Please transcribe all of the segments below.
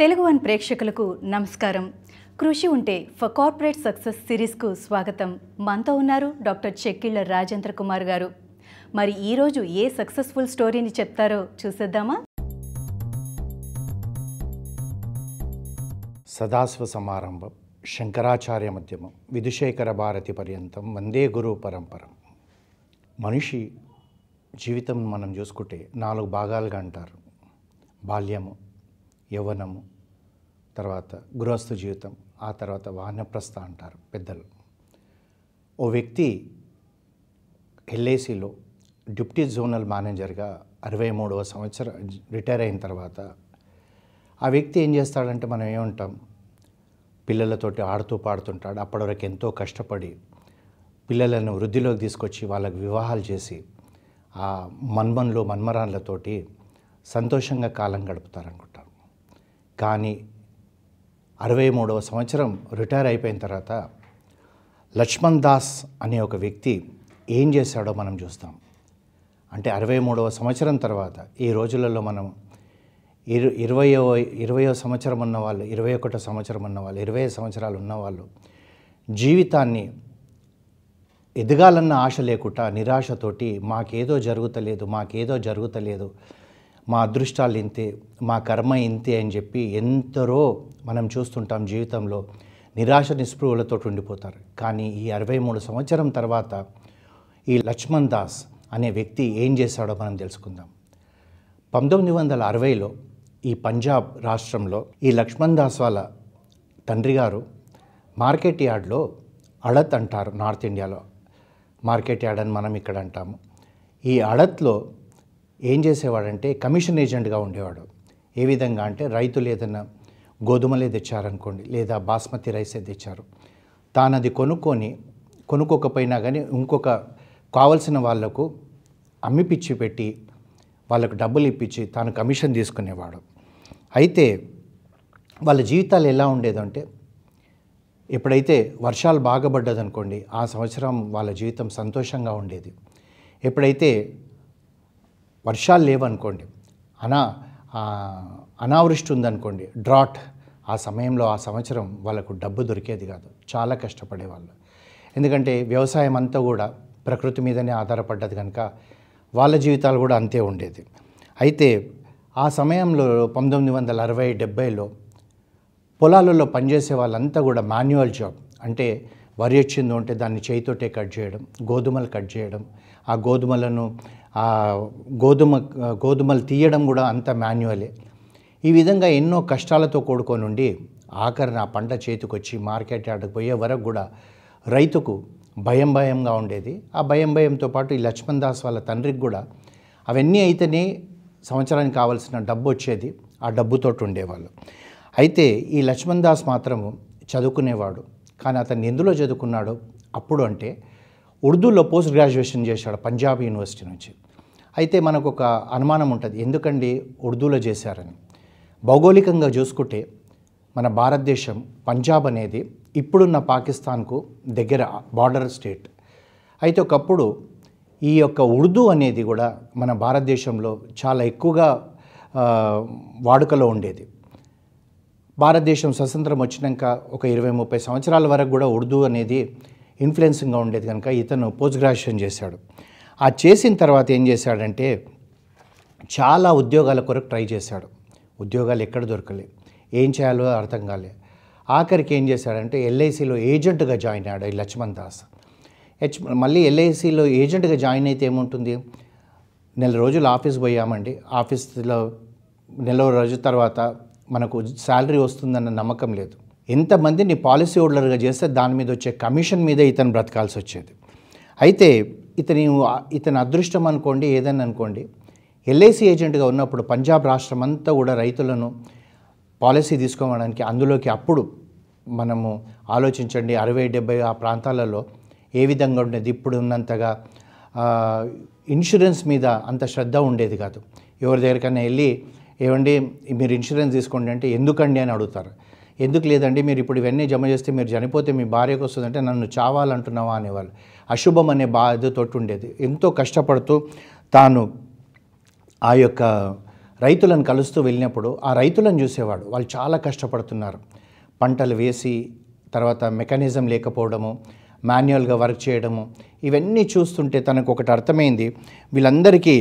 Telugu one ప్రేక్షకులకు నమస్కారం కృషి ఉంటే ఫర్ కార్పొరేట్ సక్సెస్ సిరీస్కు స్వాగతం మనతో ఉన్నారు డాక్టర్ చెక్కిళ్ళ రాజేంద్ర కుమార్ గారు మరి ఈరోజు ఏ సక్సెస్ఫుల్ స్టోరీని చెప్తారో చూసేద్దామా సదాశివ సమారంభం శంకరాచార్య మధ్యమం విధుశేఖర భారతి పర్యంతం వందే గురు పరంపర మనిషి జీవితం మనం చూసుకుంటే నాలుగు భాగాలుగా అంటారు బాల్యము యవ్వనము తర్వాత గృహస్థ జీవితం ఆ తర్వాత వానప్రస్థ అంటారు పెద్దలు ఓ వ్యక్తి ఎల్ఐసిలో డిప్యూటీ జోనల్ మేనేజర్గా అరవై మూడవ సంవత్సరం రిటైర్ అయిన తర్వాత ఆ వ్యక్తి ఏం చేస్తాడంటే మనం ఏముంటాం పిల్లలతోటి ఆడుతూ పాడుతుంటాడు అప్పటి వరకు ఎంతో కష్టపడి పిల్లలను వృద్ధిలోకి తీసుకొచ్చి వాళ్ళకు వివాహాలు చేసి ఆ మన్మన్లు మన్మరాన్లతోటి సంతోషంగా కాలం గడుపుతారనుకుంటాం కానీ అరవై మూడవ సంవత్సరం రిటైర్ అయిపోయిన తర్వాత లక్ష్మణ్ దాస్ అనే ఒక వ్యక్తి ఏం చేశాడో మనం చూస్తాం అంటే అరవై మూడవ సంవత్సరం తర్వాత ఈ రోజులలో మనం ఇరు ఇరవయో ఇరవయో సంవత్సరం ఉన్న వాళ్ళు ఇరవై ఒకటో సంవత్సరం ఉన్న వాళ్ళు ఇరవై సంవత్సరాలు ఉన్నవాళ్ళు జీవితాన్ని ఎదగాలన్న ఆశ లేకుండా నిరాశతోటి మాకేదో జరుగుతలేదు మాకేదో జరుగుతలేదు మా అదృష్టాలు ఇంతే మా కర్మ ఇంతే అని చెప్పి ఎంతరో మనం చూస్తుంటాం జీవితంలో నిరాశ నిస్పృహలతో ఉండిపోతారు కానీ ఈ అరవై మూడు సంవత్సరం తర్వాత ఈ లక్ష్మణ్ దాస్ అనే వ్యక్తి ఏం చేశాడో మనం తెలుసుకుందాం పంతొమ్మిది వందల అరవైలో ఈ పంజాబ్ రాష్ట్రంలో ఈ లక్ష్మణ్ దాస్ వాళ్ళ తండ్రి గారు మార్కెట్ యార్డ్లో అడత్ అంటారు నార్త్ ఇండియాలో మార్కెట్ యార్డ్ అని మనం ఇక్కడ అంటాము ఈ అడత్లో ఏం చేసేవాడంటే కమిషన్ ఏజెంట్గా ఉండేవాడు ఏ విధంగా అంటే రైతులు ఏదైనా గోధుమలే తెచ్చారనుకోండి లేదా బాస్మతి రైసే తెచ్చారు తాను అది కొనుక్కొని కొనుక్కోకపోయినా కానీ ఇంకొక కావలసిన వాళ్లకు అమ్మిపిచ్చి పెట్టి వాళ్ళకు డబ్బులు ఇప్పించి తాను కమిషన్ తీసుకునేవాడు అయితే వాళ్ళ జీవితాలు ఎలా ఉండేదంటే ఎప్పుడైతే వర్షాలు బాగా పడ్డదనుకోండి ఆ సంవత్సరం వాళ్ళ జీవితం సంతోషంగా ఉండేది ఎప్పుడైతే వర్షాలు లేవనుకోండి అనా అనావృష్టి ఉందనుకోండి డ్రాట్ ఆ సమయంలో ఆ సంవత్సరం వాళ్ళకు డబ్బు దొరికేది కాదు చాలా కష్టపడేవాళ్ళు ఎందుకంటే వ్యవసాయం అంతా కూడా ప్రకృతి మీదనే ఆధారపడ్డది కనుక వాళ్ళ జీవితాలు కూడా అంతే ఉండేది అయితే ఆ సమయంలో పంతొమ్మిది వందల అరవై డెబ్బైలో పొలాలలో పనిచేసే వాళ్ళంతా కూడా మాన్యువల్ జాబ్ అంటే వరి వచ్చిందో ఉంటే దాన్ని చేయితోటే కట్ చేయడం గోధుమలు కట్ చేయడం ఆ గోధుమలను గోధుమ గోధుమలు తీయడం కూడా అంత మాన్యువలే ఈ విధంగా ఎన్నో కష్టాలతో కూడుకొని ఉండి ఆఖరిన నా పంట చేతికొచ్చి మార్కెట్ ఆడకు పోయే వరకు కూడా రైతుకు భయం భయంగా ఉండేది ఆ భయం భయంతో పాటు ఈ లక్ష్మణ్ దాస్ వాళ్ళ తండ్రికి కూడా అవన్నీ అయితేనే సంవత్సరానికి కావాల్సిన డబ్బు వచ్చేది ఆ డబ్బుతోటి ఉండేవాళ్ళు అయితే ఈ లక్ష్మణ్ దాస్ మాత్రము చదువుకునేవాడు కానీ అతను ఎందులో చదువుకున్నాడు అప్పుడు అంటే ఉర్దూలో పోస్ట్ గ్రాడ్యుయేషన్ చేశాడు పంజాబ్ యూనివర్సిటీ నుంచి అయితే మనకు ఒక అనుమానం ఉంటుంది ఎందుకండి ఉర్దూలో చేశారని భౌగోళికంగా చూసుకుంటే మన భారతదేశం పంజాబ్ అనేది ఇప్పుడున్న పాకిస్తాన్కు దగ్గర బార్డర్ స్టేట్ అయితే ఒకప్పుడు ఈ యొక్క ఉర్దూ అనేది కూడా మన భారతదేశంలో చాలా ఎక్కువగా వాడుకలో ఉండేది భారతదేశం స్వతంత్రం వచ్చినాక ఒక ఇరవై ముప్పై సంవత్సరాల వరకు కూడా ఉర్దూ అనేది ఇన్ఫ్లుయెన్సింగ్గా ఉండేది కనుక ఇతను పోస్ట్ గ్రాడ్యుయేషన్ చేశాడు ఆ చేసిన తర్వాత ఏం చేశాడంటే చాలా ఉద్యోగాల కొరకు ట్రై చేశాడు ఉద్యోగాలు ఎక్కడ దొరకలే ఏం చేయాలో అర్థం కాలే ఆఖరికి ఏం చేశాడంటే ఎల్ఐసిలో ఏజెంట్గా జాయిన్ అయ్యాడు ఈ లక్ష్మణ్ దాస్ హెచ్ మళ్ళీ ఎల్ఐసిలో ఏజెంట్గా జాయిన్ అయితే ఏముంటుంది నెల రోజులు ఆఫీస్ పోయామండి ఆఫీస్లో నెల రోజుల తర్వాత మనకు శాలరీ వస్తుందన్న నమ్మకం లేదు ఇంతమందిని పాలసీ హోల్డర్గా చేస్తే దాని మీద వచ్చే కమిషన్ మీద ఇతను బ్రతకాల్సి వచ్చేది అయితే ఇతని ఇతని అదృష్టం అనుకోండి ఏదని అనుకోండి ఎల్ఐసి ఏజెంట్గా ఉన్నప్పుడు పంజాబ్ రాష్ట్రం అంతా కూడా రైతులను పాలసీ తీసుకోవడానికి అందులోకి అప్పుడు మనము ఆలోచించండి అరవై డెబ్బై ఆ ప్రాంతాలలో ఏ విధంగా ఉండేది ఇప్పుడు ఉన్నంతగా ఇన్సూరెన్స్ మీద అంత శ్రద్ధ ఉండేది కాదు ఎవరి దగ్గరికైనా వెళ్ళి ఏమండి మీరు ఇన్సూరెన్స్ తీసుకోండి అంటే ఎందుకండి అని అడుగుతారు ఎందుకు లేదండి మీరు ఇప్పుడు ఇవన్నీ జమ చేస్తే మీరు చనిపోతే మీ భార్యకు వస్తుందంటే నన్ను చావాలంటున్నావా అనేవాళ్ళు అశుభం అనే బాధతో ఉండేది ఎంతో కష్టపడుతూ తాను ఆ యొక్క రైతులను కలుస్తూ వెళ్ళినప్పుడు ఆ రైతులను చూసేవాడు వాళ్ళు చాలా కష్టపడుతున్నారు పంటలు వేసి తర్వాత మెకానిజం లేకపోవడము మాన్యువల్గా వర్క్ చేయడము ఇవన్నీ చూస్తుంటే తనకు ఒకటి అర్థమైంది వీళ్ళందరికీ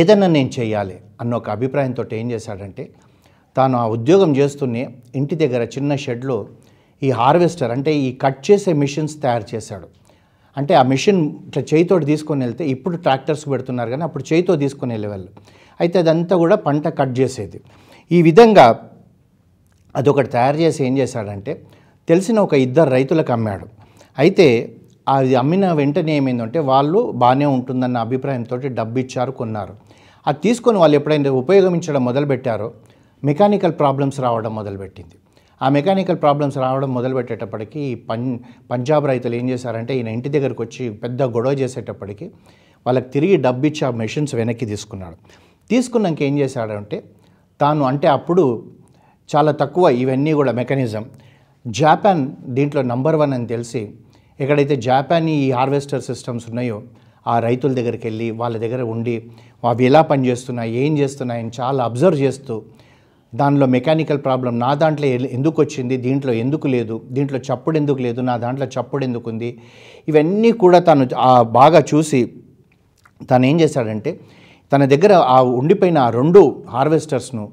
ఏదన్నా నేను చేయాలి అన్న ఒక అభిప్రాయంతో ఏం చేశాడంటే తాను ఆ ఉద్యోగం చేస్తూనే ఇంటి దగ్గర చిన్న షెడ్లో ఈ హార్వెస్టర్ అంటే ఈ కట్ చేసే మిషన్స్ తయారు చేశాడు అంటే ఆ మిషన్ ఇట్లా చేయితోటి తీసుకొని వెళ్తే ఇప్పుడు ట్రాక్టర్స్ పెడుతున్నారు కానీ అప్పుడు చేయితో తీసుకొని వెళ్ళేవాళ్ళు అయితే అదంతా కూడా పంట కట్ చేసేది ఈ విధంగా అదొకటి తయారు చేసి ఏం చేశాడంటే తెలిసిన ఒక ఇద్దరు రైతులకు అమ్మాడు అయితే అది అమ్మిన వెంటనే ఏమైందంటే వాళ్ళు బాగానే ఉంటుందన్న అభిప్రాయంతో డబ్బు ఇచ్చారు కొన్నారు అది తీసుకొని వాళ్ళు ఎప్పుడైనా ఉపయోగించడం మొదలుపెట్టారో మెకానికల్ ప్రాబ్లమ్స్ రావడం మొదలుపెట్టింది ఆ మెకానికల్ ప్రాబ్లమ్స్ రావడం మొదలుపెట్టేటప్పటికి పం పంజాబ్ రైతులు ఏం చేశారంటే ఈయన ఇంటి దగ్గరకు వచ్చి పెద్ద గొడవ చేసేటప్పటికి వాళ్ళకి తిరిగి డబ్బు ఇచ్చి ఆ మెషిన్స్ వెనక్కి తీసుకున్నాడు తీసుకున్నాక ఏం చేశాడంటే తాను అంటే అప్పుడు చాలా తక్కువ ఇవన్నీ కూడా మెకానిజం జాపాన్ దీంట్లో నంబర్ వన్ అని తెలిసి ఎక్కడైతే జాపాన్ ఈ హార్వెస్టర్ సిస్టమ్స్ ఉన్నాయో ఆ రైతుల దగ్గరికి వెళ్ళి వాళ్ళ దగ్గర ఉండి అవి ఎలా పనిచేస్తున్నాయి ఏం చేస్తున్నాయని చాలా అబ్జర్వ్ చేస్తూ దానిలో మెకానికల్ ప్రాబ్లం నా దాంట్లో ఎందుకు వచ్చింది దీంట్లో ఎందుకు లేదు దీంట్లో చప్పుడు ఎందుకు లేదు నా దాంట్లో చప్పుడు ఎందుకు ఉంది ఇవన్నీ కూడా తను బాగా చూసి తను ఏం చేశాడంటే తన దగ్గర ఆ ఉండిపోయిన ఆ రెండు హార్వెస్టర్స్ను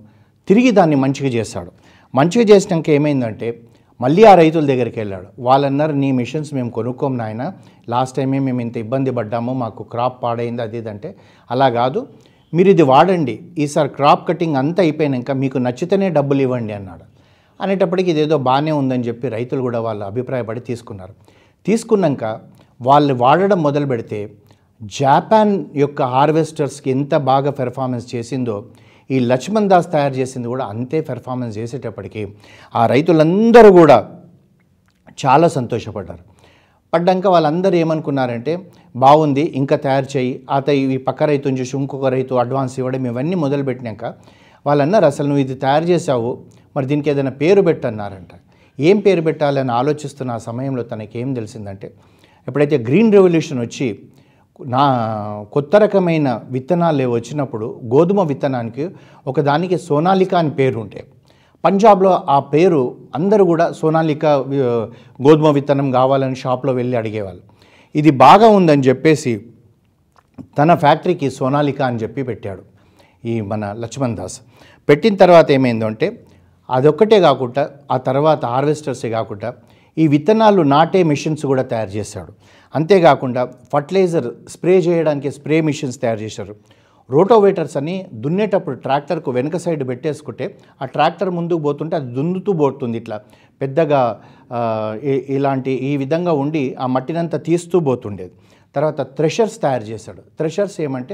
తిరిగి దాన్ని మంచిగా చేశాడు మంచిగా చేసినాక ఏమైందంటే మళ్ళీ ఆ రైతుల దగ్గరికి వెళ్ళాడు వాళ్ళన్నారు నీ మిషన్స్ మేము కొనుక్కోం నాయన లాస్ట్ టైమే మేము ఇంత ఇబ్బంది పడ్డాము మాకు క్రాప్ పాడైంది అది ఇదంటే అలా కాదు మీరు ఇది వాడండి ఈసారి క్రాప్ కటింగ్ అంతా అయిపోయినాక మీకు నచ్చితేనే డబ్బులు ఇవ్వండి అన్నాడు అనేటప్పటికి ఇదేదో బాగానే ఉందని చెప్పి రైతులు కూడా వాళ్ళ అభిప్రాయపడి తీసుకున్నారు తీసుకున్నాక వాళ్ళు వాడడం మొదలు పెడితే జాపాన్ యొక్క హార్వెస్టర్స్కి ఎంత బాగా పెర్ఫార్మెన్స్ చేసిందో ఈ లక్ష్మణ్ దాస్ తయారు చేసింది కూడా అంతే పెర్ఫార్మెన్స్ చేసేటప్పటికీ ఆ రైతులందరూ కూడా చాలా సంతోషపడ్డారు పడ్డాక వాళ్ళందరూ ఏమనుకున్నారంటే బాగుంది ఇంకా తయారు చేయి ఆత ఈ పక్క రైతు చూసి ఇంకొక రైతు అడ్వాన్స్ ఇవ్వడం ఇవన్నీ మొదలుపెట్టినాక వాళ్ళన్నారు అసలు నువ్వు ఇది తయారు చేసావు మరి దీనికి ఏదైనా పేరు పెట్టన్నారంట ఏం పేరు పెట్టాలని ఆలోచిస్తున్న ఆ సమయంలో తనకి ఏం తెలిసిందంటే ఎప్పుడైతే గ్రీన్ రెవల్యూషన్ వచ్చి నా కొత్త రకమైన విత్తనాలు వచ్చినప్పుడు గోధుమ విత్తనానికి ఒకదానికి సోనాలిక అని పేరు ఉంటాయి పంజాబ్లో ఆ పేరు అందరూ కూడా సోనాలిక గోధుమ విత్తనం కావాలని షాప్లో వెళ్ళి అడిగేవాళ్ళు ఇది బాగా ఉందని చెప్పేసి తన ఫ్యాక్టరీకి సోనాలిక అని చెప్పి పెట్టాడు ఈ మన లక్ష్మణ్ దాస్ పెట్టిన తర్వాత ఏమైందంటే అదొక్కటే కాకుండా ఆ తర్వాత హార్వెస్టర్సే కాకుండా ఈ విత్తనాలు నాటే మిషన్స్ కూడా తయారు చేశాడు అంతేకాకుండా ఫర్టిలైజర్ స్ప్రే చేయడానికి స్ప్రే మిషన్స్ తయారు చేశారు రోటోవేటర్స్ అని దున్నేటప్పుడు ట్రాక్టర్కు వెనుక సైడ్ పెట్టేసుకుంటే ఆ ట్రాక్టర్ ముందుకు పోతుంటే అది దున్నుతూ పోతుంది ఇట్లా పెద్దగా ఇలాంటి ఈ విధంగా ఉండి ఆ మట్టినంతా తీస్తూ పోతుండేది తర్వాత థ్రెషర్స్ తయారు చేశాడు థ్రెషర్స్ ఏమంటే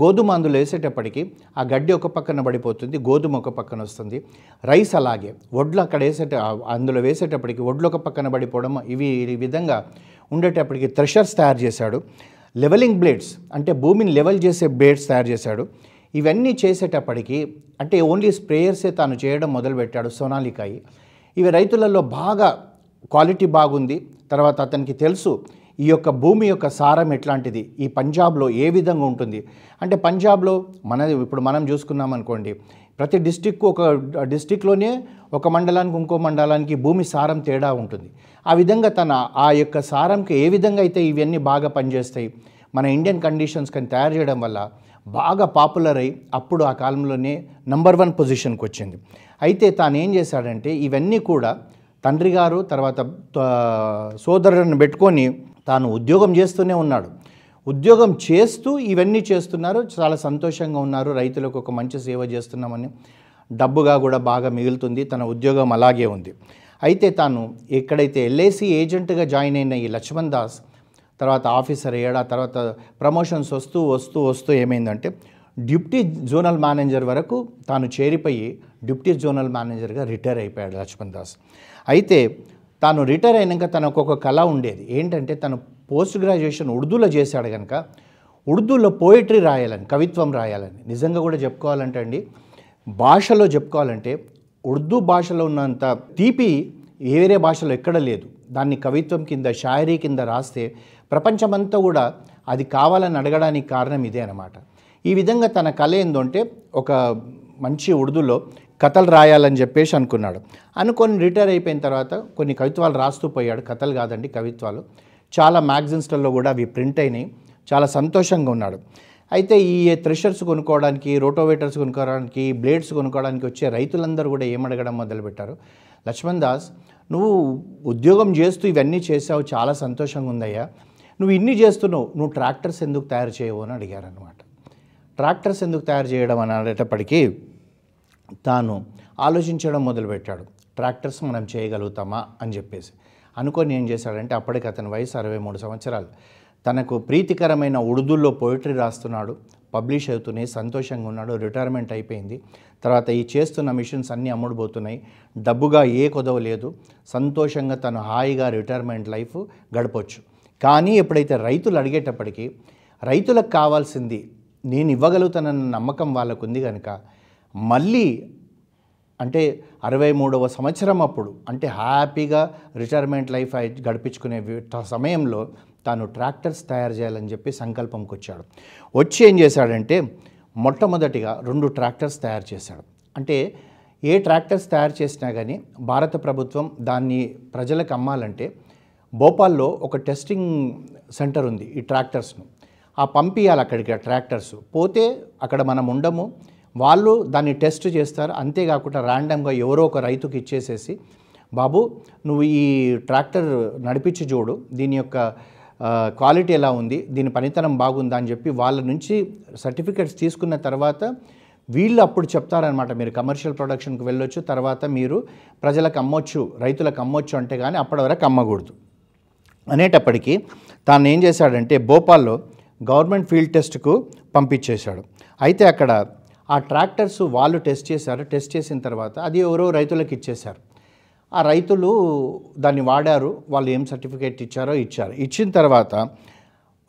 గోధుమ అందులో వేసేటప్పటికి ఆ గడ్డి ఒక పక్కన పడిపోతుంది గోధుమ ఒక పక్కన వస్తుంది రైస్ అలాగే వడ్లు అక్కడ వేసేట అందులో వేసేటప్పటికి వడ్లు ఒక పక్కన పడిపోవడం ఇవి ఈ విధంగా ఉండేటప్పటికి థ్రెషర్స్ తయారు చేశాడు లెవెలింగ్ బ్లేడ్స్ అంటే భూమిని లెవెల్ చేసే బ్లేడ్స్ తయారు చేశాడు ఇవన్నీ చేసేటప్పటికి అంటే ఓన్లీ స్ప్రేయర్సే తాను చేయడం మొదలుపెట్టాడు సోనాలికాయి ఇవి రైతులలో బాగా క్వాలిటీ బాగుంది తర్వాత అతనికి తెలుసు ఈ యొక్క భూమి యొక్క సారం ఎట్లాంటిది ఈ పంజాబ్లో ఏ విధంగా ఉంటుంది అంటే పంజాబ్లో మన ఇప్పుడు మనం చూసుకున్నాం అనుకోండి ప్రతి డిస్టిక్ ఒక డిస్టిక్లోనే ఒక మండలానికి ఇంకో మండలానికి భూమి సారం తేడా ఉంటుంది ఆ విధంగా తన ఆ యొక్క సారంకి ఏ విధంగా అయితే ఇవన్నీ బాగా పనిచేస్తాయి మన ఇండియన్ కండిషన్స్ కానీ తయారు చేయడం వల్ల బాగా పాపులర్ అయి అప్పుడు ఆ కాలంలోనే నంబర్ వన్ పొజిషన్కి వచ్చింది అయితే తాను ఏం చేశాడంటే ఇవన్నీ కూడా తండ్రి గారు తర్వాత సోదరులను పెట్టుకొని తాను ఉద్యోగం చేస్తూనే ఉన్నాడు ఉద్యోగం చేస్తూ ఇవన్నీ చేస్తున్నారు చాలా సంతోషంగా ఉన్నారు రైతులకు ఒక మంచి సేవ చేస్తున్నామని డబ్బుగా కూడా బాగా మిగులుతుంది తన ఉద్యోగం అలాగే ఉంది అయితే తాను ఎక్కడైతే ఎల్ఏసీ ఏజెంట్గా జాయిన్ అయిన ఈ లక్ష్మణ్ దాస్ తర్వాత ఆఫీసర్ అయ్యాడు తర్వాత ప్రమోషన్స్ వస్తూ వస్తూ వస్తూ ఏమైందంటే డిప్యూటీ జోనల్ మేనేజర్ వరకు తాను చేరిపోయి డిప్యూటీ జోనల్ మేనేజర్గా రిటైర్ అయిపోయాడు లక్ష్మణ్ దాస్ అయితే తాను రిటైర్ అయినాక తనకు ఒక కళ ఉండేది ఏంటంటే తను పోస్ట్ గ్రాడ్యుయేషన్ ఉర్దూలో చేశాడు కనుక ఉర్దూలో పోయిటరీ రాయాలని కవిత్వం రాయాలని నిజంగా కూడా చెప్పుకోవాలంటే అండి భాషలో చెప్పుకోవాలంటే ఉర్దూ భాషలో ఉన్నంత తీపి వేరే భాషలో ఎక్కడ లేదు దాన్ని కవిత్వం కింద షాయరీ కింద రాస్తే ప్రపంచమంతా కూడా అది కావాలని అడగడానికి కారణం ఇదే అనమాట ఈ విధంగా తన కళ ఏందంటే ఒక మంచి ఉర్దూలో కథలు రాయాలని చెప్పేసి అనుకున్నాడు అనుకొని రిటైర్ అయిపోయిన తర్వాత కొన్ని కవిత్వాలు రాస్తూ పోయాడు కథలు కాదండి కవిత్వాలు చాలా మ్యాగజైన్స్లలో కూడా అవి ప్రింట్ అయినాయి చాలా సంతోషంగా ఉన్నాడు అయితే ఈ థ్రెషర్స్ కొనుక్కోవడానికి రోటోవేటర్స్ కొనుక్కోవడానికి బ్లేడ్స్ కొనుక్కోవడానికి వచ్చే రైతులందరూ కూడా ఏమడగడం మొదలుపెట్టారు లక్ష్మణ్ దాస్ నువ్వు ఉద్యోగం చేస్తూ ఇవన్నీ చేసావు చాలా సంతోషంగా ఉందయ్యా నువ్వు ఇన్ని చేస్తున్నావు నువ్వు ట్రాక్టర్స్ ఎందుకు తయారు చేయవు అని అడిగారనమాట ట్రాక్టర్స్ ఎందుకు తయారు చేయడం అని అనేటప్పటికీ తాను ఆలోచించడం మొదలుపెట్టాడు ట్రాక్టర్స్ మనం చేయగలుగుతామా అని చెప్పేసి అనుకొని ఏం చేశాడంటే అప్పటికి అతని వయసు అరవై మూడు సంవత్సరాలు తనకు ప్రీతికరమైన ఉడుదుల్లో పోయిటరీ రాస్తున్నాడు పబ్లిష్ అవుతున్నాయి సంతోషంగా ఉన్నాడు రిటైర్మెంట్ అయిపోయింది తర్వాత ఈ చేస్తున్న మిషన్స్ అన్నీ అమ్ముడుపోతున్నాయి డబ్బుగా ఏ కొదవ లేదు సంతోషంగా తను హాయిగా రిటైర్మెంట్ లైఫ్ గడపచ్చు కానీ ఎప్పుడైతే రైతులు అడిగేటప్పటికీ రైతులకు కావాల్సింది నేను ఇవ్వగలుగుతానన్న నమ్మకం వాళ్ళకు ఉంది కనుక మళ్ళీ అంటే అరవై మూడవ సంవత్సరం అప్పుడు అంటే హ్యాపీగా రిటైర్మెంట్ లైఫ్ గడిపించుకునే సమయంలో తాను ట్రాక్టర్స్ తయారు చేయాలని చెప్పి సంకల్పంకి వచ్చాడు వచ్చి ఏం చేశాడంటే మొట్టమొదటిగా రెండు ట్రాక్టర్స్ తయారు చేశాడు అంటే ఏ ట్రాక్టర్స్ తయారు చేసినా కానీ భారత ప్రభుత్వం దాన్ని ప్రజలకు అమ్మాలంటే భోపాల్లో ఒక టెస్టింగ్ సెంటర్ ఉంది ఈ ట్రాక్టర్స్ను ఆ పంపించాలి అక్కడికి ఆ ట్రాక్టర్స్ పోతే అక్కడ మనం ఉండము వాళ్ళు దాన్ని టెస్ట్ చేస్తారు అంతేకాకుండా ర్యాండమ్గా ఎవరో ఒక రైతుకి ఇచ్చేసేసి బాబు నువ్వు ఈ ట్రాక్టర్ నడిపించి చూడు దీని యొక్క క్వాలిటీ ఎలా ఉంది దీని పనితనం బాగుందా అని చెప్పి వాళ్ళ నుంచి సర్టిఫికెట్స్ తీసుకున్న తర్వాత వీళ్ళు అప్పుడు చెప్తారనమాట మీరు కమర్షియల్ ప్రొడక్షన్కి వెళ్ళొచ్చు తర్వాత మీరు ప్రజలకు అమ్మొచ్చు రైతులకు అమ్మొచ్చు అంటే కానీ అప్పటి వరకు అమ్మకూడదు అనేటప్పటికీ తాను ఏం చేశాడంటే భోపాల్లో గవర్నమెంట్ ఫీల్డ్ టెస్ట్కు పంపించేశాడు అయితే అక్కడ ఆ ట్రాక్టర్స్ వాళ్ళు టెస్ట్ చేశారు టెస్ట్ చేసిన తర్వాత అది ఎవరో రైతులకు ఇచ్చేశారు ఆ రైతులు దాన్ని వాడారు వాళ్ళు ఏం సర్టిఫికేట్ ఇచ్చారో ఇచ్చారు ఇచ్చిన తర్వాత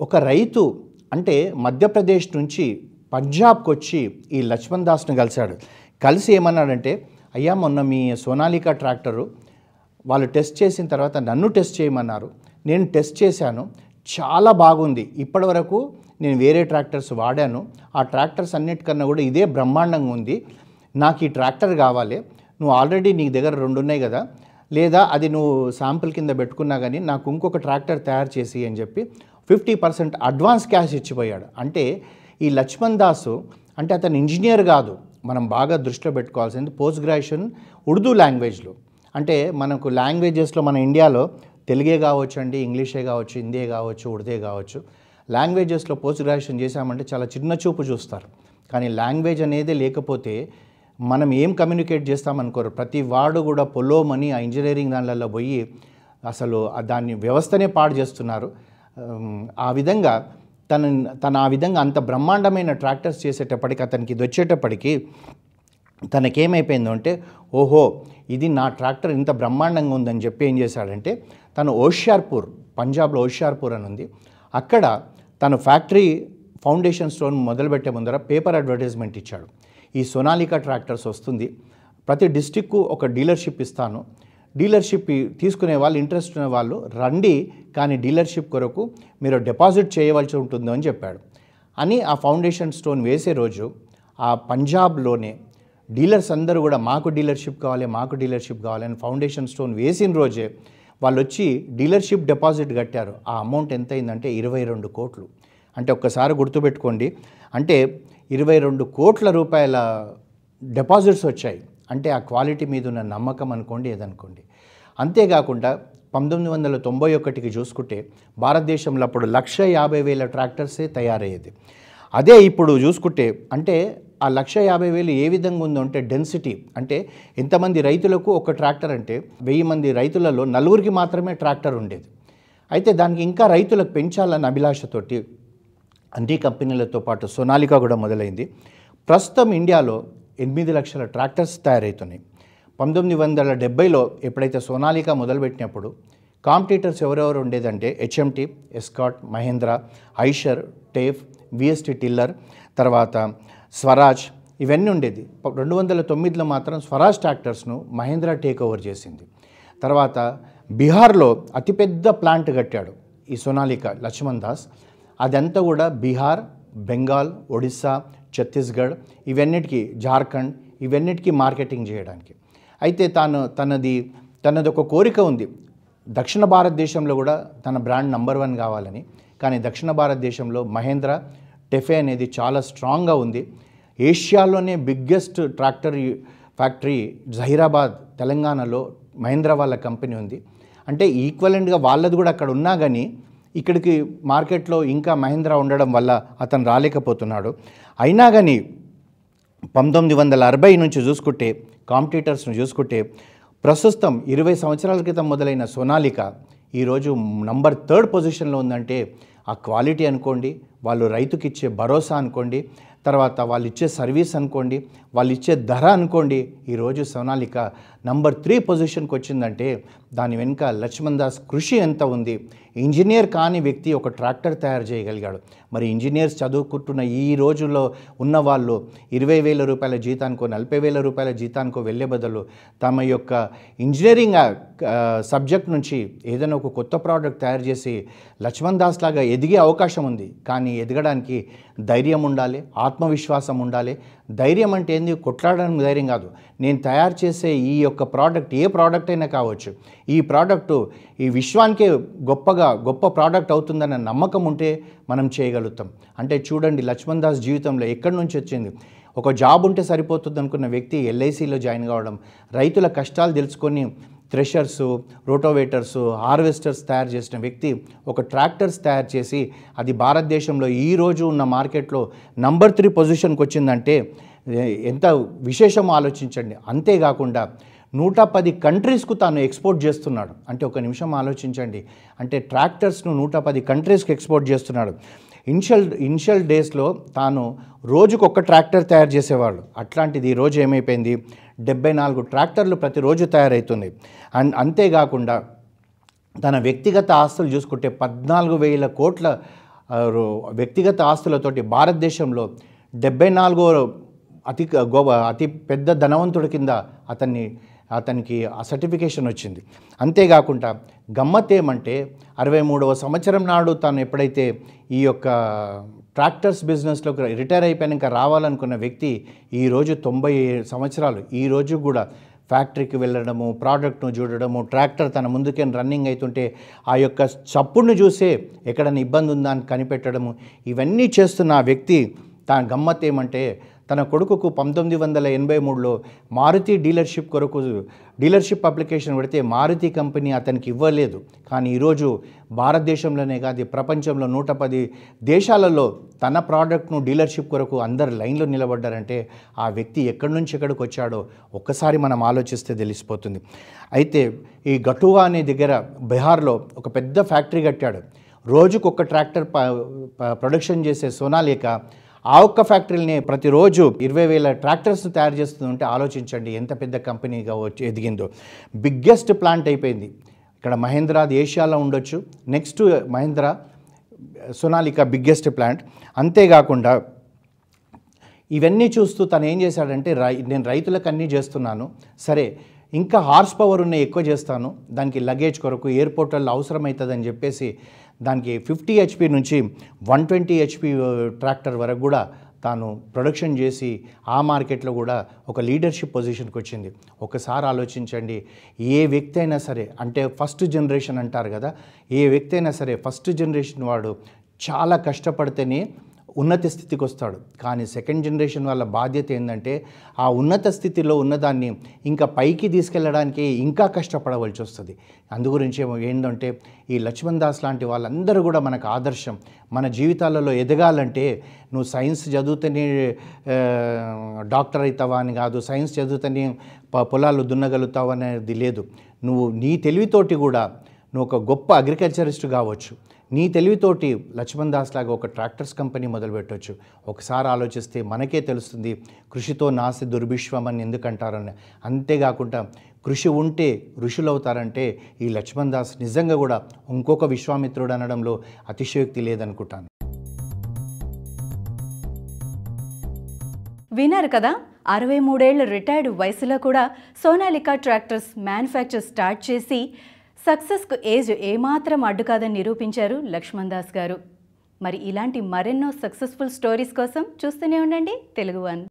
ఒక రైతు అంటే మధ్యప్రదేశ్ నుంచి పంజాబ్కి వచ్చి ఈ లక్ష్మణ్ దాస్ను కలిశాడు కలిసి ఏమన్నాడంటే అయ్యా మొన్న మీ సోనాలికా ట్రాక్టరు వాళ్ళు టెస్ట్ చేసిన తర్వాత నన్ను టెస్ట్ చేయమన్నారు నేను టెస్ట్ చేశాను చాలా బాగుంది ఇప్పటి నేను వేరే ట్రాక్టర్స్ వాడాను ఆ ట్రాక్టర్స్ అన్నిటికన్నా కూడా ఇదే బ్రహ్మాండంగా ఉంది నాకు ఈ ట్రాక్టర్ కావాలి నువ్వు ఆల్రెడీ నీ దగ్గర రెండు ఉన్నాయి కదా లేదా అది నువ్వు శాంపుల్ కింద పెట్టుకున్నా కానీ నాకు ఇంకొక ట్రాక్టర్ తయారు చేసి అని చెప్పి ఫిఫ్టీ పర్సెంట్ అడ్వాన్స్ క్యాష్ ఇచ్చిపోయాడు అంటే ఈ లక్ష్మణ్ దాసు అంటే అతను ఇంజనీర్ కాదు మనం బాగా దృష్టిలో పెట్టుకోవాల్సింది పోస్ట్ గ్రాడ్యుయేషన్ ఉర్దూ లాంగ్వేజ్లో అంటే మనకు లాంగ్వేజెస్లో మన ఇండియాలో తెలుగే కావచ్చు అండి ఇంగ్లీషే కావచ్చు హిందీ కావచ్చు ఉర్దే కావచ్చు లాంగ్వేజెస్లో పోస్ట్ గ్రాడ్యుయేషన్ చేశామంటే చాలా చిన్న చూపు చూస్తారు కానీ లాంగ్వేజ్ అనేది లేకపోతే మనం ఏం కమ్యూనికేట్ చేస్తామనుకోరు ప్రతి వాడు కూడా పొలోమని ఆ ఇంజనీరింగ్ దానిలలో పోయి అసలు దాన్ని వ్యవస్థనే పాడు చేస్తున్నారు ఆ విధంగా తన తన ఆ విధంగా అంత బ్రహ్మాండమైన ట్రాక్టర్స్ చేసేటప్పటికి అతనికి ఇది వచ్చేటప్పటికి తనకేమైపోయిందో అంటే ఓహో ఇది నా ట్రాక్టర్ ఇంత బ్రహ్మాండంగా ఉందని చెప్పి ఏం చేశాడంటే తను ఓషియార్పూర్ పంజాబ్లో ఓషియార్పూర్ అని ఉంది అక్కడ తను ఫ్యాక్టరీ ఫౌండేషన్ స్టోన్ మొదలుపెట్టే ముందర పేపర్ అడ్వర్టైజ్మెంట్ ఇచ్చాడు ఈ సొనాలికా ట్రాక్టర్స్ వస్తుంది ప్రతి డిస్టిక్కు ఒక డీలర్షిప్ ఇస్తాను డీలర్షిప్ తీసుకునే వాళ్ళు ఇంట్రెస్ట్ ఉన్న వాళ్ళు రండి కానీ డీలర్షిప్ కొరకు మీరు డిపాజిట్ చేయవలసి ఉంటుందో అని చెప్పాడు అని ఆ ఫౌండేషన్ స్టోన్ వేసే రోజు ఆ పంజాబ్లోనే డీలర్స్ అందరూ కూడా మాకు డీలర్షిప్ కావాలి మాకు డీలర్షిప్ కావాలి అని ఫౌండేషన్ స్టోన్ వేసిన రోజే వాళ్ళు వచ్చి డీలర్షిప్ డిపాజిట్ కట్టారు ఆ అమౌంట్ ఎంత అయిందంటే ఇరవై రెండు కోట్లు అంటే ఒక్కసారి గుర్తుపెట్టుకోండి అంటే ఇరవై రెండు కోట్ల రూపాయల డిపాజిట్స్ వచ్చాయి అంటే ఆ క్వాలిటీ మీద ఉన్న నమ్మకం అనుకోండి ఏదనుకోండి అంతేకాకుండా పంతొమ్మిది వందల తొంభై ఒకటికి చూసుకుంటే భారతదేశంలో అప్పుడు లక్ష యాభై వేల ట్రాక్టర్సే తయారయ్యేది అదే ఇప్పుడు చూసుకుంటే అంటే ఆ లక్ష యాభై వేలు ఏ విధంగా ఉందో అంటే డెన్సిటీ అంటే ఇంతమంది రైతులకు ఒక ట్రాక్టర్ అంటే వెయ్యి మంది రైతులలో నలుగురికి మాత్రమే ట్రాక్టర్ ఉండేది అయితే దానికి ఇంకా రైతులకు పెంచాలన్న అభిలాషతోటి అన్ని కంపెనీలతో పాటు సోనాలికా కూడా మొదలైంది ప్రస్తుతం ఇండియాలో ఎనిమిది లక్షల ట్రాక్టర్స్ తయారవుతున్నాయి పంతొమ్మిది వందల డెబ్బైలో ఎప్పుడైతే సోనాలికా మొదలుపెట్టినప్పుడు కాంపిటీటర్స్ ఎవరెవరు ఉండేదంటే HMT Escort Mahindra Eicher TAFE VST tiller తర్వాత స్వరాజ్ ఇవన్నీ ఉండేది రెండు వందల తొమ్మిదిలో మాత్రం స్వరాజ్ ట్రాక్టర్స్ను మహేంద్ర టేక్ ఓవర్ చేసింది తర్వాత బీహార్లో అతిపెద్ద ప్లాంట్ కట్టాడు ఈ సోనాలిక లక్ష్మణ్ దాస్ అదంతా కూడా బీహార్ బెంగాల్ ఒడిస్సా ఛత్తీస్గఢ్ ఇవన్నిటికీ జార్ఖండ్ ఇవన్నిటికీ మార్కెటింగ్ చేయడానికి అయితే తాను తనది తనది ఒక కోరిక ఉంది దక్షిణ భారతదేశంలో కూడా తన బ్రాండ్ నంబర్ వన్ కావాలని కానీ దక్షిణ భారతదేశంలో మహేంద్ర టెఫే అనేది చాలా స్ట్రాంగ్గా ఉంది ఏషియాలోనే బిగ్గెస్ట్ ట్రాక్టర్ ఫ్యాక్టరీ జహీరాబాద్ తెలంగాణలో మహేంద్ర వాళ్ళ కంపెనీ ఉంది అంటే ఈక్వలెంట్గా వాళ్ళది కూడా అక్కడ ఉన్నా కానీ ఇక్కడికి మార్కెట్లో ఇంకా మహేంద్ర ఉండడం వల్ల అతను రాలేకపోతున్నాడు అయినా కానీ పంతొమ్మిది వందల అరవై నుంచి చూసుకుంటే కాంపిటీటర్స్ను చూసుకుంటే ప్రస్తుతం ఇరవై సంవత్సరాల క్రితం మొదలైన సోనాలిక ఈరోజు నంబర్ థర్డ్ పొజిషన్లో ఉందంటే ఆ క్వాలిటీ అనుకోండి వాళ్ళు రైతుకి ఇచ్చే భరోసా అనుకోండి తర్వాత వాళ్ళు ఇచ్చే సర్వీస్ అనుకోండి వాళ్ళు ఇచ్చే ధర అనుకోండి ఈరోజు సోనాలిక నంబర్ త్రీ పొజిషన్కి వచ్చిందంటే దాని వెనుక లక్ష్మణ్ దాస్ కృషి ఎంత ఉంది ఇంజనీర్ కాని వ్యక్తి ఒక ట్రాక్టర్ తయారు చేయగలిగాడు మరి ఇంజనీర్స్ చదువుకుంటున్న ఈ రోజుల్లో ఉన్న వాళ్ళు ఇరవై వేల రూపాయల జీతానికో నలభై వేల రూపాయల జీతానికో వెళ్ళే బదులు తమ యొక్క ఇంజనీరింగ్ సబ్జెక్ట్ నుంచి ఏదైనా ఒక కొత్త ప్రోడక్ట్ తయారు చేసి లక్ష్మణ్ దాస్ లాగా ఎదిగే అవకాశం ఉంది కానీ ఎదగడానికి ధైర్యం ఉండాలి ఆత్మవిశ్వాసం ఉండాలి ధైర్యం అంటే ఏంది కొట్లాడడానికి ధైర్యం కాదు నేను తయారు చేసే ఈ యొక్క ప్రోడక్ట్ ఏ ప్రోడక్ట్ అయినా కావచ్చు ఈ ప్రోడక్టు ఈ విశ్వానికే గొప్పగా గొప్ప ప్రోడక్ట్ అవుతుందన్న నమ్మకం ఉంటే మనం చేయగలుగుతాం అంటే చూడండి లక్ష్మణ్ దాస్ జీవితంలో ఎక్కడి నుంచి వచ్చింది ఒక జాబ్ ఉంటే సరిపోతుంది అనుకున్న వ్యక్తి ఎల్ఐసిలో జాయిన్ కావడం రైతుల కష్టాలు తెలుసుకొని థ్రెషర్స్ రోటోవేటర్స్ హార్వెస్టర్స్ తయారు చేసిన వ్యక్తి ఒక ట్రాక్టర్స్ తయారు చేసి అది భారతదేశంలో ఈరోజు ఉన్న మార్కెట్లో నంబర్ త్రీ పొజిషన్కి వచ్చిందంటే ఎంత విశేషం ఆలోచించండి అంతేకాకుండా నూట పది కంట్రీస్కు తాను ఎక్స్పోర్ట్ చేస్తున్నాడు అంటే ఒక నిమిషం ఆలోచించండి అంటే ట్రాక్టర్స్ను నూట పది కంట్రీస్కి ఎక్స్పోర్ట్ చేస్తున్నాడు ఇనిషియల్ ఇనిషియల్ డేస్లో తాను రోజుకు ఒక్క ట్రాక్టర్ తయారు చేసేవాళ్ళు అట్లాంటిది రోజు ఏమైపోయింది డెబ్బై నాలుగు ట్రాక్టర్లు ప్రతిరోజు తయారవుతున్నాయి అండ్ అంతేకాకుండా తన వ్యక్తిగత ఆస్తులు చూసుకుంటే పద్నాలుగు వేల కోట్ల వ్యక్తిగత ఆస్తులతోటి భారతదేశంలో డెబ్బై నాలుగో అతి గొప్ప అతి పెద్ద ధనవంతుడి కింద అతన్ని అతనికి ఆ సర్టిఫికేషన్ వచ్చింది అంతేకాకుండా గమ్మత్ ఏమంటే అరవై మూడవ సంవత్సరం నాడు తను ఎప్పుడైతే ఈ యొక్క ట్రాక్టర్స్ బిజినెస్లోకి రిటైర్ అయిపోయాక రావాలనుకున్న వ్యక్తి ఈరోజు తొంభై సంవత్సరాలు ఈరోజు కూడా ఫ్యాక్టరీకి వెళ్ళడము ప్రోడక్ట్ను చూడడము ట్రాక్టర్ తన ముందుకే రన్నింగ్ అవుతుంటే ఆ యొక్క చప్పుడును చూసే ఎక్కడైనా ఇబ్బంది ఉందా అని కనిపెట్టడము ఇవన్నీ చేస్తున్న ఆ వ్యక్తి తాను గమ్మత్ ఏమంటే తన కొడుకుకు పంతొమ్మిది వందల ఎనభై మూడులో మారుతి డీలర్షిప్ కొరకు డీలర్షిప్ అప్లికేషన్ పెడితే మారుతి కంపెనీ అతనికి ఇవ్వలేదు కానీ ఈరోజు భారతదేశంలోనే కాదు ప్రపంచంలో నూట పది దేశాలలో తన ప్రోడక్ట్ను డీలర్షిప్ కొరకు అందరు లైన్లో నిలబడ్డారంటే ఆ వ్యక్తి ఎక్కడి నుంచి ఎక్కడికి వచ్చాడో ఒక్కసారి మనం ఆలోచిస్తే తెలిసిపోతుంది అయితే ఈ గటువా అనే దగ్గర బీహార్లో ఒక పెద్ద ఫ్యాక్టరీ కట్టాడు రోజుకు ఒక ట్రాక్టర్ ప్రొడక్షన్ చేసే సోనాలిక ఆ ఒక్క ఫ్యాక్టరీని ప్రతిరోజు ఇరవై వేల ట్రాక్టర్స్ తయారు చేస్తుందంటే ఆలోచించండి ఎంత పెద్ద కంపెనీగా వచ్చి ఎదిగిందో బిగ్గెస్ట్ ప్లాంట్ అయిపోయింది ఇక్కడ మహేంద్రాది ఏషియాలో ఉండొచ్చు next Mahindra Sonalika biggest plant అంతేకాకుండా ఇవన్నీ చూస్తూ తను ఏం చేశాడంటే రై నేను రైతులకు అన్నీ చేస్తున్నాను సరే ఇంకా హార్స్ పవర్ ఉన్న ఎక్కువ చేస్తాను దానికి లగేజ్ కొరకు ఎయిర్పోర్ట్లలో అవసరమవుతుందని చెప్పేసి దానికి ఫిఫ్టీ హెచ్పి నుంచి వన్ ట్వంటీ హెచ్పి ట్రాక్టర్ వరకు కూడా తాను ప్రొడక్షన్ చేసి ఆ మార్కెట్లో కూడా ఒక లీడర్షిప్ పొజిషన్కి వచ్చింది ఒకసారి ఆలోచించండి ఏ వ్యక్తి అయినా సరే అంటే ఫస్ట్ జనరేషన్ అంటారు కదా ఏ వ్యక్తి అయినా సరే ఫస్ట్ జనరేషన్ వాడు చాలా కష్టపడితేనే ఉన్నత స్థితికి వస్తాడు కానీ సెకండ్ జనరేషన్ వాళ్ళ బాధ్యత ఏంటంటే ఆ ఉన్నత స్థితిలో ఉన్నదాన్ని ఇంకా పైకి తీసుకెళ్ళడానికి ఇంకా కష్టపడవలసి వస్తుంది అందుగురించి ఏంటంటే ఈ లక్ష్మణ్ దాస్ లాంటి వాళ్ళందరూ కూడా మనకు ఆదర్శం మన జీవితాలలో ఎదగాలంటే నువ్వు సైన్స్ చదువుతనే డాక్టర్ అవుతావా అని కాదు సైన్స్ చదువుతనే పొలాలు దున్నగలుగుతావు అనేది లేదు నువ్వు నీ తెలివితోటి కూడా నువ్వు ఒక గొప్ప అగ్రికల్చరిస్ట్ కావచ్చు నీ తెలివితోటి లక్ష్మణ్ దాస్ లాగా ఒక ట్రాక్టర్స్ కంపెనీ మొదలుపెట్టవచ్చు ఒకసారి ఆలోచిస్తే మనకే తెలుస్తుంది కృషితో నాసి అని ఎందుకంటారని అంతేకాకుండా కృషి ఉంటే ఋషులవుతారంటే ఈ లక్ష్మణ్ దాస్ నిజంగా కూడా ఇంకొక విశ్వామిత్రుడు అనడంలో అతిశయోక్తి లేదనుకుంటాను విన్నారు కదా అరవై మూడేళ్ల రిటైర్డ్ వయసులో కూడా సోనాలికా ట్రాక్టర్స్ మ్యానుఫ్యాక్చర్ స్టార్ట్ చేసి సక్సెస్కు ఏజ్ ఏమాత్రం అడ్డు కాదని నిరూపించారు లక్ష్మణ్ దాస్ గారు మరి ఇలాంటి మరెన్నో సక్సెస్ఫుల్ స్టోరీస్ కోసం చూస్తూనే ఉండండి తెలుగు వన్